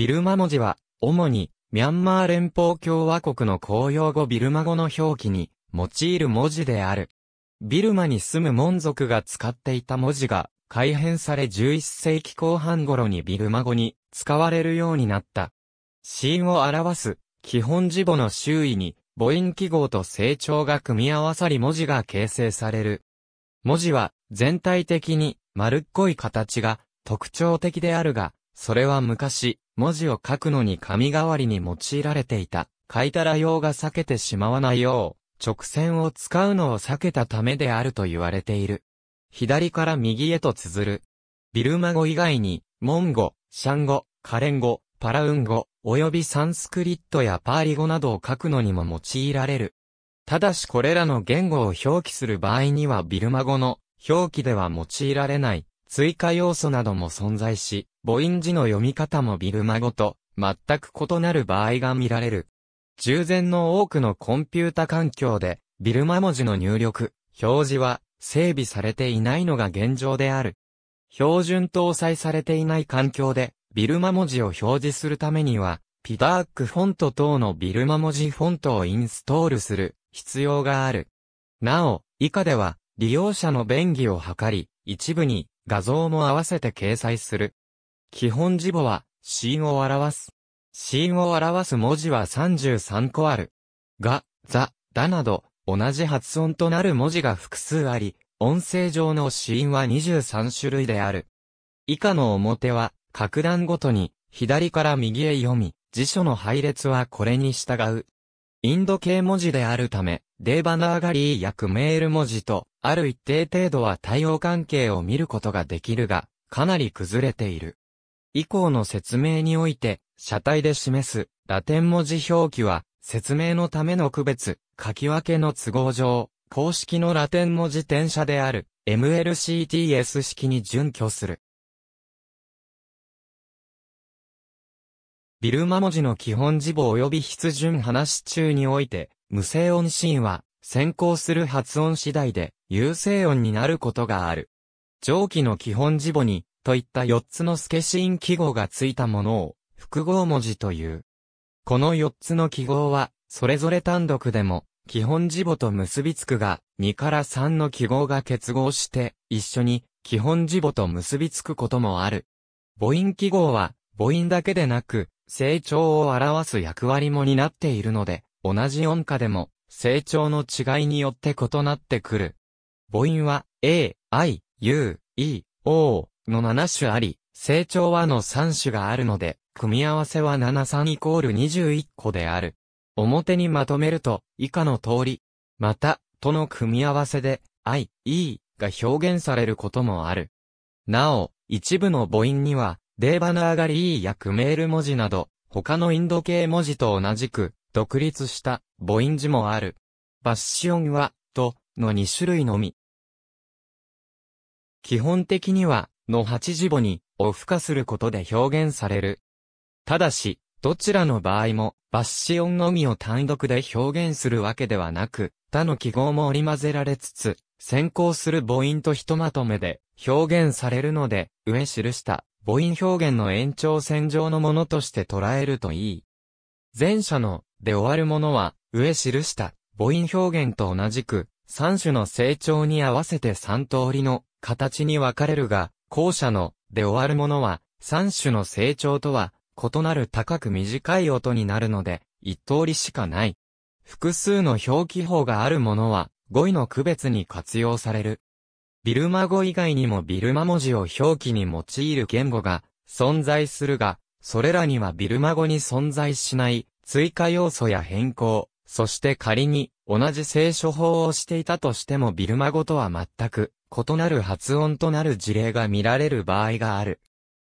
ビルマ文字は、主に、ミャンマー連邦共和国の公用語ビルマ語の表記に、用いる文字である。ビルマに住む門族が使っていた文字が、改変され11世紀後半頃にビルマ語に使われるようになった。死因を表す基本字母の周囲に母音記号と成長が組み合わさり文字が形成される。文字は全体的に丸っこい形が特徴的であるが、それは昔文字を書くのに紙代わりに用いられていた。書いたら用が避けてしまわないよう、直線を使うのを避けたためであると言われている。左から右へと綴る。ビルマ語以外に、モンゴ、シャン語、カレン語、パラウン語、及びサンスクリットやパーリ語などを書くのにも用いられる。ただしこれらの言語を表記する場合にはビルマ語の表記では用いられない追加要素なども存在し、母音字の読み方もビルマ語と全く異なる場合が見られる。従前の多くのコンピュータ環境で、ビルマ文字の入力、表示は整備されていないのが現状である。標準搭載されていない環境で、ビルマ文字を表示するためには、ピダークフォント等のビルマ文字フォントをインストールする必要がある。なお、以下では、利用者の便宜を図り、一部に画像も合わせて掲載する。基本字母は、シーンを表す。シーンを表す文字は33個ある。が、ザ、だなど、同じ発音となる文字が複数あり、音声上のシーンは23種類である。以下の表は、各段ごとに、左から右へ読み、辞書の配列はこれに従う。インド系文字であるため、デーバナーガリー役メール文字と、ある一定程度は対応関係を見ることができるが、かなり崩れている。以降の説明において、車体で示すラテン文字表記は、説明のための区別、書き分けの都合上、公式のラテン文字転写である MLCTS 式に準拠する。ビルマ文字の基本字母及び筆順話中において、無声音シーンは、先行する発音次第で、有声音になることがある。上記の基本字母に、といった4つのスケシーン記号がついたものを、複合文字という。この4つの記号は、それぞれ単独でも、基本字母と結びつくが、2から3の記号が結合して、一緒に、基本字母と結びつくこともある。母音記号は、母音だけでなく、成長を表す役割も担っているので、同じ音下でも、成長の違いによって異なってくる。母音は a, i, u, e, o の7種あり、成長はの3種があるので、組み合わせは73イコール21個である。表にまとめると、以下の通り、また、との組み合わせで、i, e が表現されることもある。なお、一部の母音には、デーバナーガリーやクメール文字など、他のインド系文字と同じく、独立した母音字もある。バッシオンは、と、の2種類のみ。基本的には、の八字母に、を付加することで表現される。ただし、どちらの場合も、バッシ音のみを単独で表現するわけではなく、他の記号も織り交ぜられつつ、先行する母音とひとまとめで表現されるので、上記した母音表現の延長線上のものとして捉えるといい。前者ので終わるものは、上記した母音表現と同じく、三種の成長に合わせて三通りの形に分かれるが、後者ので終わるものは、三種の成長とは、異なる高く短い音になるので、一通りしかない。複数の表記法があるものは、語彙の区別に活用される。ビルマ語以外にもビルマ文字を表記に用いる言語が存在するが、それらにはビルマ語に存在しない追加要素や変更、そして仮に同じ聖書法をしていたとしてもビルマ語とは全く異なる発音となる事例が見られる場合がある。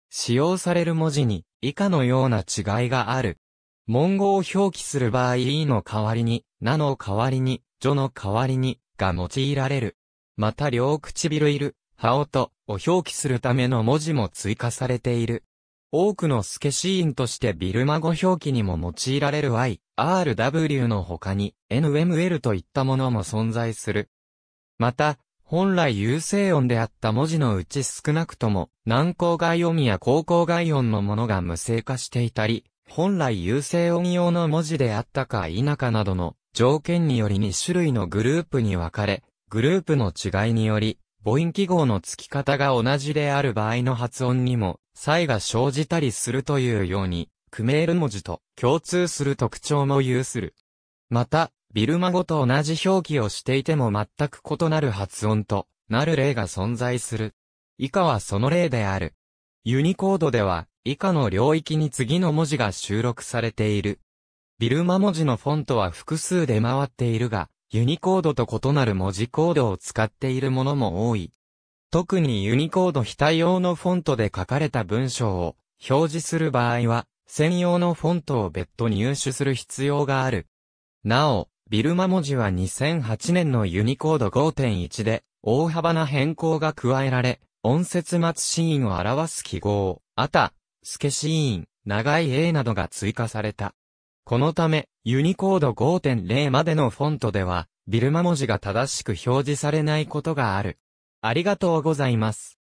使用される文字に以下のような違いがある。文語を表記する場合 E の代わりに、なの代わりに、女の代わりに、が用いられる。また両唇いる、羽音を表記するための文字も追加されている。多くのスケシーンとしてビルマ語表記にも用いられる I、RW の他に NML といったものも存在する。また、本来優勢音であった文字のうち少なくとも、南高外音や高校外音のものが無声化していたり、本来優勢音用の文字であったか否かなどの条件により2種類のグループに分かれ、グループの違いにより、母音記号の付き方が同じである場合の発音にも、差異が生じたりするというように、クメール文字と共通する特徴も有する。また、ビルマ語と同じ表記をしていても全く異なる発音となる例が存在する。以下はその例である。ユニコードでは、以下の領域に次の文字が収録されている。ビルマ文字のフォントは複数で回っているが、ユニコードと異なる文字コードを使っているものも多い。特にユニコード非対応のフォントで書かれた文章を表示する場合は、専用のフォントを別途入手する必要がある。なお、ビルマ文字は2008年のユニコード5.1で、大幅な変更が加えられ、音節末シーンを表す記号、あた、スケシーン、長い A などが追加された。このため、ユニコード5.0までのフォントでは、ビルマ文字が正しく表示されないことがある。ありがとうございます。